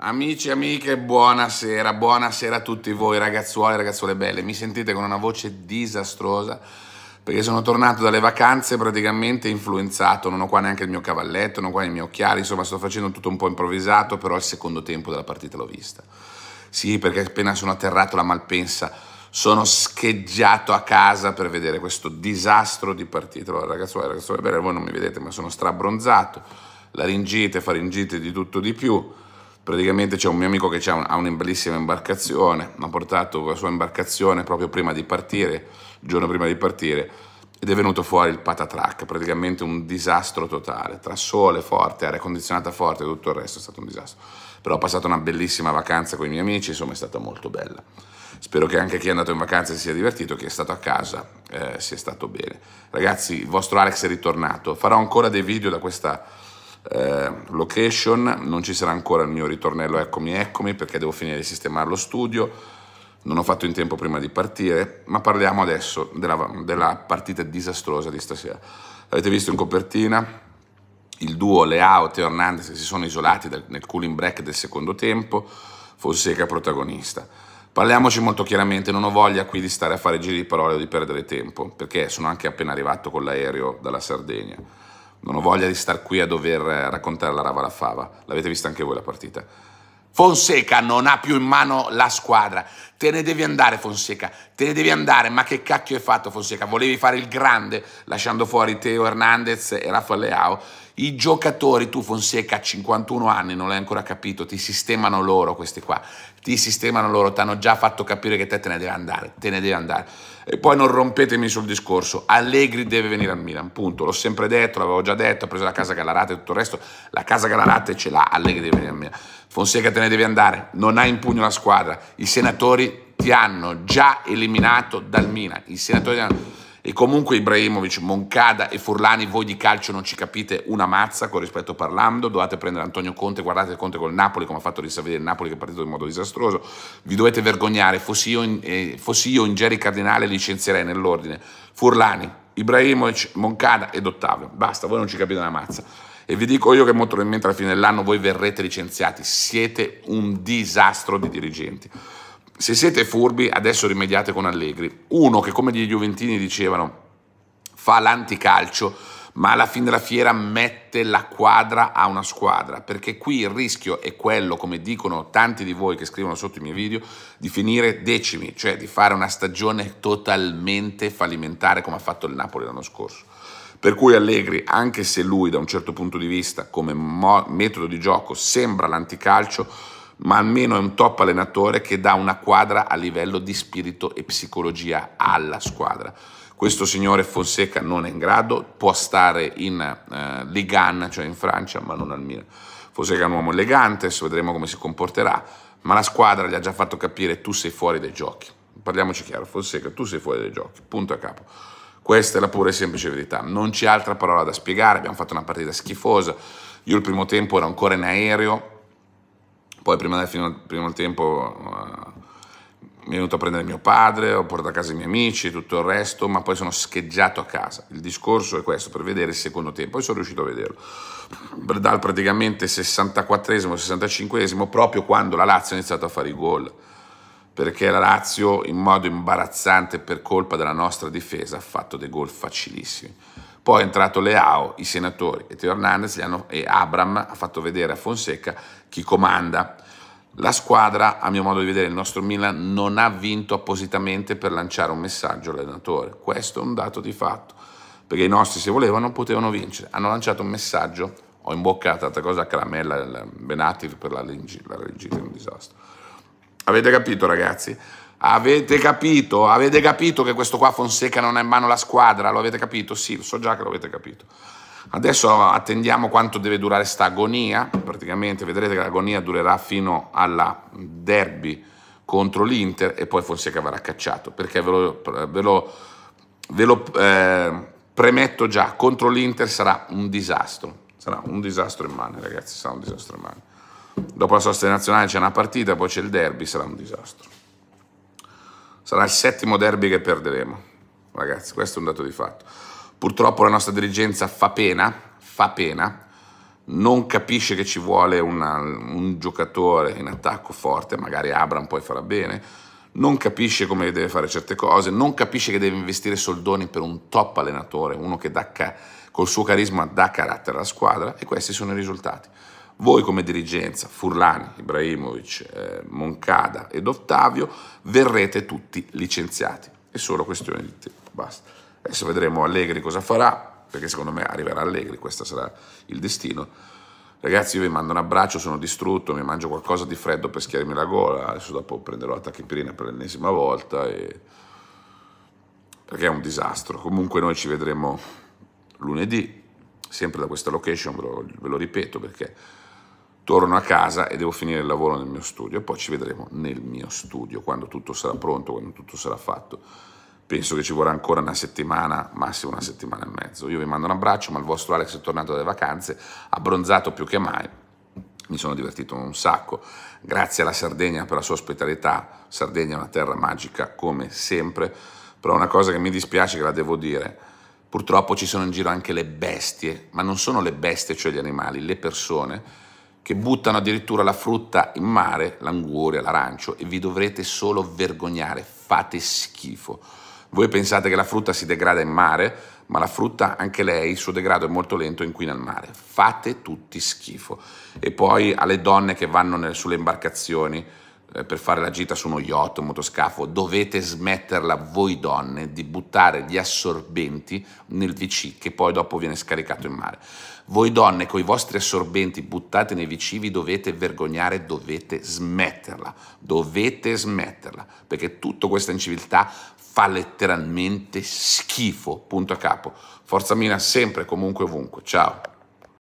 Amici e amiche, buonasera, buonasera a tutti voi ragazzuole e ragazzuole belle. Mi sentite con una voce disastrosa perché sono tornato dalle vacanze praticamente influenzato, non ho qua neanche il mio cavalletto, non ho qua i miei occhiali, insomma sto facendo tutto un po' improvvisato, però il secondo tempo della partita l'ho vista. Sì, perché appena sono atterrato la Malpensa sono scheggiato a casa per vedere questo disastro di partita. Allora ragazzuoli e ragazzuole belle, voi non mi vedete ma sono strabronzato, laringite, faringite di tutto di più praticamente c'è un mio amico che un, ha una bellissima imbarcazione, ha portato la sua imbarcazione proprio prima di partire, il giorno prima di partire, ed è venuto fuori il patatrack, praticamente un disastro totale, tra sole forte, aria condizionata forte tutto il resto è stato un disastro. Però ho passato una bellissima vacanza con i miei amici, insomma è stata molto bella. Spero che anche chi è andato in vacanza si sia divertito, chi è stato a casa eh, sia stato bene. Ragazzi, il vostro Alex è ritornato, farò ancora dei video da questa eh, location, non ci sarà ancora il mio ritornello eccomi eccomi perché devo finire di sistemare lo studio, non ho fatto in tempo prima di partire, ma parliamo adesso della, della partita disastrosa di stasera. Avete visto in copertina? Il duo Leao e Hernandez si sono isolati dal, nel cooling break del secondo tempo, Fonseca protagonista. Parliamoci molto chiaramente, non ho voglia qui di stare a fare giri di parole o di perdere tempo, perché sono anche appena arrivato con l'aereo dalla Sardegna. Non ho voglia di star qui a dover eh, raccontare la rava alla fava. L'avete vista anche voi la partita. Fonseca non ha più in mano la squadra. Te ne devi andare, Fonseca. Te ne devi andare. Ma che cacchio hai fatto, Fonseca? Volevi fare il grande lasciando fuori Teo Hernandez e Rafa Leao i giocatori, tu Fonseca a 51 anni, non l'hai ancora capito, ti sistemano loro questi qua, ti sistemano loro, ti hanno già fatto capire che te te ne devi andare, te ne devi andare. E poi non rompetemi sul discorso, Allegri deve venire al Milan, punto, l'ho sempre detto, l'avevo già detto, ha preso la casa Galarate e tutto il resto, la casa Galarate ce l'ha, Allegri deve venire al Milan. Fonseca te ne devi andare, non hai in pugno la squadra, i senatori ti hanno già eliminato dal Milan, i senatori ti hanno e comunque Ibrahimovic, Moncada e Furlani, voi di calcio non ci capite una mazza, con rispetto parlando, dovete prendere Antonio Conte, guardate il Conte col Napoli, come ha fatto risalire il Napoli che è partito in modo disastroso, vi dovete vergognare, fossi io in, eh, fossi io in Jerry Cardinale licenzierei nell'ordine Furlani, Ibrahimovic, Moncada ed Ottavio, basta, voi non ci capite una mazza. E vi dico io che molto probabilmente alla fine dell'anno voi verrete licenziati, siete un disastro di dirigenti. Se siete furbi, adesso rimediate con Allegri. Uno che, come gli Juventini dicevano, fa l'anticalcio, ma alla fine della fiera mette la quadra a una squadra, perché qui il rischio è quello, come dicono tanti di voi che scrivono sotto i miei video, di finire decimi, cioè di fare una stagione totalmente fallimentare come ha fatto il Napoli l'anno scorso. Per cui Allegri, anche se lui da un certo punto di vista, come metodo di gioco, sembra l'anticalcio, ma almeno è un top allenatore che dà una quadra a livello di spirito e psicologia alla squadra. Questo signore Fonseca non è in grado, può stare in eh, Ligan, cioè in Francia, ma non al Milan. Fonseca è un uomo elegante, adesso vedremo come si comporterà, ma la squadra gli ha già fatto capire tu sei fuori dai giochi. Parliamoci chiaro, Fonseca, tu sei fuori dai giochi, punto a capo. Questa è la pura e semplice verità, non c'è altra parola da spiegare, abbiamo fatto una partita schifosa, io il primo tempo ero ancora in aereo, poi prima del, primo tempo uh, mi è venuto a prendere mio padre, ho portato a casa i miei amici e tutto il resto, ma poi sono scheggiato a casa. Il discorso è questo, per vedere il secondo tempo. Poi sono riuscito a vederlo. Dal praticamente 64esimo, 65esimo, proprio quando la Lazio ha iniziato a fare i gol perché la Lazio in modo imbarazzante per colpa della nostra difesa ha fatto dei gol facilissimi. Poi è entrato Leao, i senatori e Teo Hernandez hanno, e Abram ha fatto vedere a Fonseca chi comanda. La squadra, a mio modo di vedere, il nostro Milan non ha vinto appositamente per lanciare un messaggio all'allenatore. Questo è un dato di fatto, perché i nostri, se volevano, potevano vincere. Hanno lanciato un messaggio, ho imboccato altra cosa a Caramella Benatti per la Regina, la Regina è un disastro. Avete capito, ragazzi? Avete capito? Avete capito che questo qua Fonseca non ha in mano la squadra? Lo avete capito? Sì, so già che lo avete capito. Adesso attendiamo quanto deve durare sta agonia, praticamente vedrete che l'agonia durerà fino alla derby contro l'Inter e poi Fonseca verrà cacciato, perché ve lo, ve lo, ve lo eh, premetto già, contro l'Inter sarà un disastro, sarà un disastro in mano ragazzi, sarà un disastro in mano. Dopo la sosta nazionale c'è una partita, poi c'è il derby, sarà un disastro sarà il settimo derby che perderemo, ragazzi, questo è un dato di fatto. Purtroppo la nostra dirigenza fa pena, fa pena, non capisce che ci vuole una, un giocatore in attacco forte, magari Abram poi farà bene, non capisce come deve fare certe cose, non capisce che deve investire soldoni per un top allenatore, uno che dà, col suo carisma dà carattere alla squadra e questi sono i risultati. Voi come dirigenza, Furlani, Ibrahimovic, eh, Moncada ed Ottavio, verrete tutti licenziati. È solo questione di tempo, basta. Adesso vedremo Allegri cosa farà, perché secondo me arriverà Allegri, questo sarà il destino. Ragazzi, io vi mando un abbraccio, sono distrutto, mi mangio qualcosa di freddo per schiarmi la gola, adesso dopo prenderò la tachipirina per l'ennesima volta e... perché è un disastro. Comunque noi ci vedremo lunedì, sempre da questa location, ve lo, ve lo ripeto perché torno a casa e devo finire il lavoro nel mio studio e poi ci vedremo nel mio studio quando tutto sarà pronto, quando tutto sarà fatto. Penso che ci vorrà ancora una settimana, massimo una settimana e mezzo. Io vi mando un abbraccio, ma il vostro Alex è tornato dalle vacanze, abbronzato più che mai. Mi sono divertito un sacco. Grazie alla Sardegna per la sua ospitalità. Sardegna è una terra magica come sempre, però una cosa che mi dispiace che la devo dire. Purtroppo ci sono in giro anche le bestie, ma non sono le bestie, cioè gli animali, le persone che buttano addirittura la frutta in mare, l'anguria, l'arancio, e vi dovrete solo vergognare, fate schifo. Voi pensate che la frutta si degrada in mare, ma la frutta, anche lei, il suo degrado è molto lento e inquina il mare. Fate tutti schifo. E poi alle donne che vanno nel, sulle imbarcazioni, eh, per fare la gita su uno yacht, un motoscafo, dovete smetterla voi donne di buttare gli assorbenti nel VC che poi dopo viene scaricato in mare. Voi donne con i vostri assorbenti buttati nei VC vi dovete vergognare, dovete smetterla, dovete smetterla, perché tutta questa inciviltà fa letteralmente schifo, punto a capo. Forza Mina sempre, comunque, ovunque. Ciao.